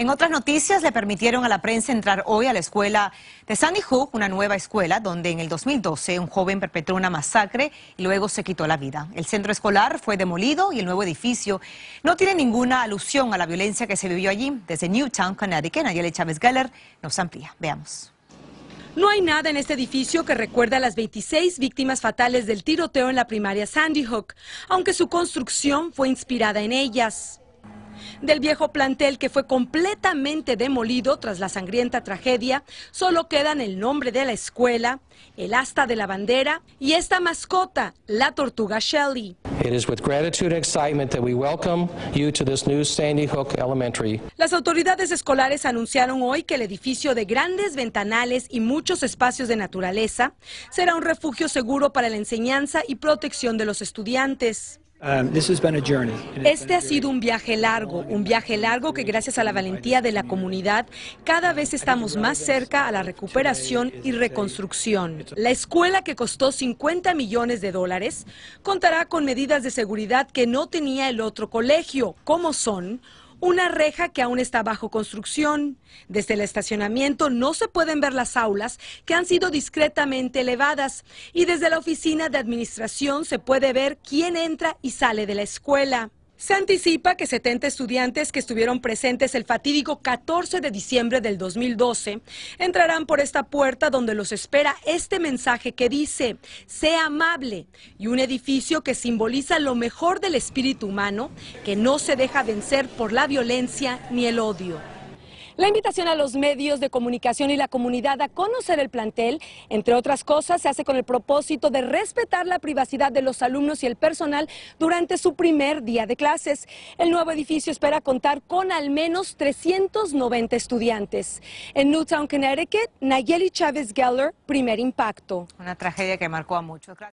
En otras noticias, le permitieron a la prensa entrar hoy a la escuela de Sandy Hook, una nueva escuela donde en el 2012 un joven perpetró una masacre y luego se quitó la vida. El centro escolar fue demolido y el nuevo edificio no tiene ninguna alusión a la violencia que se vivió allí. Desde Newtown, Connecticut, Nayeli Chávez Geller nos amplía. Veamos. No hay nada en este edificio que recuerde a las 26 víctimas fatales del tiroteo en la primaria Sandy Hook, aunque su construcción fue inspirada en ellas del viejo plantel que fue completamente demolido tras la sangrienta tragedia, solo quedan el nombre de la escuela, el asta de la bandera y esta mascota, la tortuga Shelly. excitement Sandy Hook Elementary. Las autoridades escolares anunciaron hoy que el edificio de grandes ventanales y muchos espacios de naturaleza será un refugio seguro para la enseñanza y protección de los estudiantes. Um, este ha sido un viaje largo, un viaje largo que gracias a la valentía de la comunidad cada vez estamos más cerca a la recuperación y reconstrucción. La escuela que costó 50 millones de dólares contará con medidas de seguridad que no tenía el otro colegio, como son una reja que aún está bajo construcción. Desde el estacionamiento no se pueden ver las aulas que han sido discretamente elevadas y desde la oficina de administración se puede ver quién entra y sale de la escuela. Se anticipa que 70 estudiantes que estuvieron presentes el fatídico 14 de diciembre del 2012 entrarán por esta puerta donde los espera este mensaje que dice, sea amable, y un edificio que simboliza lo mejor del espíritu humano, que no se deja vencer por la violencia ni el odio. La invitación a los medios de comunicación y la comunidad a conocer el plantel, entre otras cosas, se hace con el propósito de respetar la privacidad de los alumnos y el personal durante su primer día de clases. El nuevo edificio espera contar con al menos 390 estudiantes. En Newtown, Connecticut, Nayeli Chávez Geller, primer impacto. Una tragedia que marcó a muchos.